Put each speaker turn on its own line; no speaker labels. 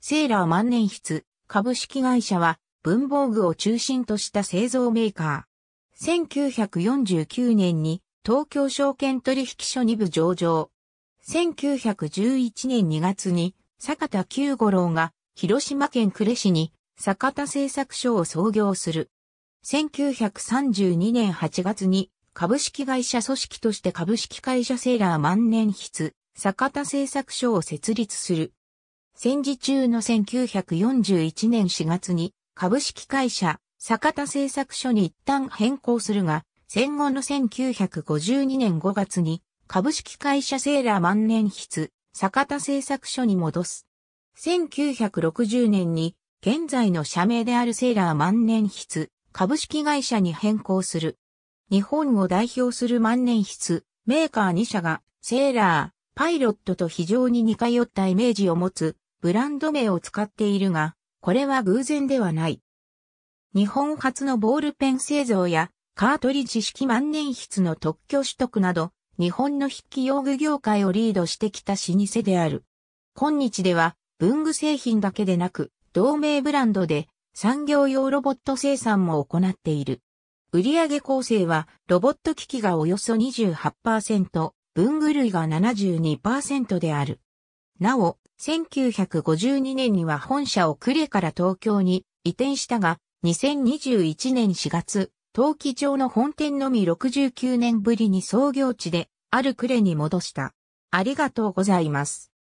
セーラー万年筆株式会社は文房具を中心とした製造メーカー。1949年に東京証券取引所2部上場。1911年2月に坂田九五郎が広島県呉市に坂田製作所を創業する。1932年8月に株式会社組織として株式会社セーラー万年筆坂田製作所を設立する。戦時中の1941年4月に株式会社坂田製作所に一旦変更するが、戦後の1952年5月に株式会社セーラー万年筆坂田製作所に戻す。1960年に現在の社名であるセーラー万年筆株式会社に変更する。日本を代表する万年筆メーカー2社がセーラー、パイロットと非常に似通ったイメージを持つブランド名を使っているが、これは偶然ではない。日本初のボールペン製造やカートリッジ式万年筆の特許取得など、日本の筆記用具業界をリードしてきた老舗である。今日では文具製品だけでなく、同名ブランドで産業用ロボット生産も行っている。売上構成はロボット機器がおよそ28%、文具類が72%である。なお、1952年には本社を呉から東京に移転したが、2021年4月、陶器町の本店のみ69年ぶりに創業地で、ある呉に戻した。ありがとうございます。